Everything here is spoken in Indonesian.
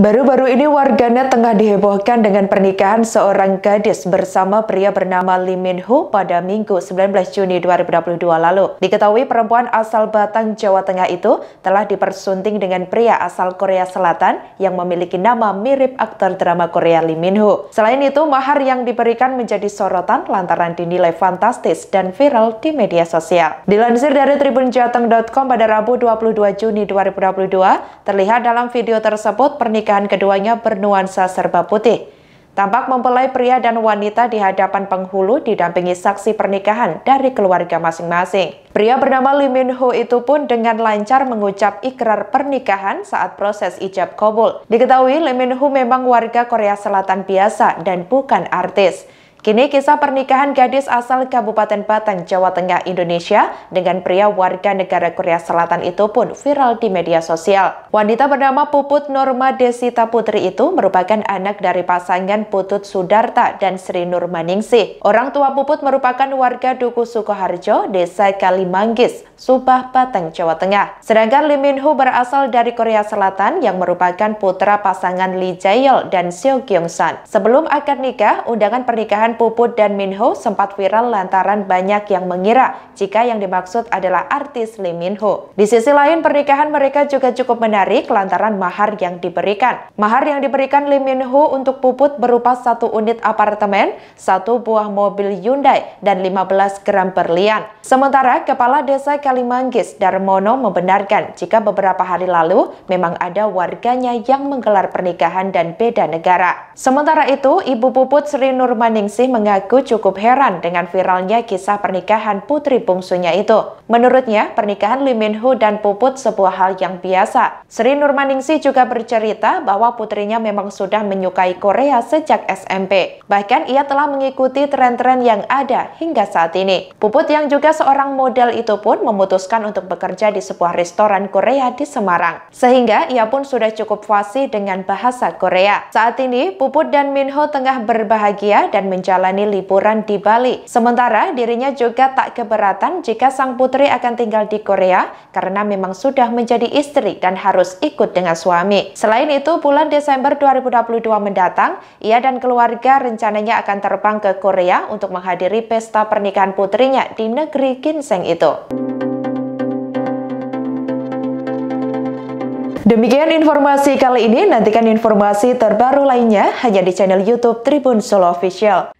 Baru-baru ini warganet tengah dihebohkan dengan pernikahan seorang gadis bersama pria bernama Lee Min Ho pada Minggu 19 Juni 2022 lalu. Diketahui perempuan asal Batang, Jawa Tengah itu telah dipersunting dengan pria asal Korea Selatan yang memiliki nama mirip aktor drama Korea Lee Min Ho. Selain itu, mahar yang diberikan menjadi sorotan lantaran dinilai fantastis dan viral di media sosial. Dilansir dari tribunjateng.com pada Rabu 22 Juni 2022, terlihat dalam video tersebut pernikahan pernikahan keduanya bernuansa serba putih. Tampak mempelai pria dan wanita di hadapan penghulu didampingi saksi pernikahan dari keluarga masing-masing. Pria bernama Lee Min Ho itu pun dengan lancar mengucap ikrar pernikahan saat proses ijab kabul. Diketahui Lee Min Ho memang warga Korea Selatan biasa dan bukan artis. Kini kisah pernikahan gadis asal Kabupaten Batang, Jawa Tengah, Indonesia dengan pria warga negara Korea Selatan itu pun viral di media sosial. Wanita bernama Puput Norma Desita Putri itu merupakan anak dari pasangan Putut Sudarta dan Sri Nurmaningsih. Orang tua Puput merupakan warga Duku Sukoharjo, Desa Kalimanggis, Subah, Batang, Jawa Tengah. Sedangkan Lee Min Ho berasal dari Korea Selatan yang merupakan putra pasangan Lee jae dan Seo Kyung San. Sebelum akad nikah, undangan pernikahan Puput dan Minho sempat viral lantaran banyak yang mengira jika yang dimaksud adalah artis Lee Minho. Di sisi lain, pernikahan mereka juga cukup menarik lantaran mahar yang diberikan. Mahar yang diberikan Lee Minho untuk Puput berupa satu unit apartemen, satu buah mobil Hyundai, dan 15 gram berlian. Sementara Kepala Desa Kalimanggis Darmono membenarkan jika beberapa hari lalu memang ada warganya yang menggelar pernikahan dan beda negara. Sementara itu, Ibu Puput Sri Nurmaningsi Ningsih mengaku cukup heran dengan viralnya kisah pernikahan putri bungsunya itu. Menurutnya, pernikahan Lee Min Ho dan Puput sebuah hal yang biasa. Sri Nurmaningsih juga bercerita bahwa putrinya memang sudah menyukai Korea sejak SMP. Bahkan ia telah mengikuti tren-tren yang ada hingga saat ini. Puput yang juga seorang model itu pun memutuskan untuk bekerja di sebuah restoran Korea di Semarang. Sehingga ia pun sudah cukup fasih dengan bahasa Korea. Saat ini, Puput dan Min Ho tengah berbahagia dan menjadi menjalani liburan di Bali. Sementara dirinya juga tak keberatan jika sang putri akan tinggal di Korea karena memang sudah menjadi istri dan harus ikut dengan suami. Selain itu, bulan Desember 2022 mendatang, ia dan keluarga rencananya akan terbang ke Korea untuk menghadiri pesta pernikahan putrinya di negeri ginseng itu. Demikian informasi kali ini, nantikan informasi terbaru lainnya hanya di channel YouTube Tribun Solo Official.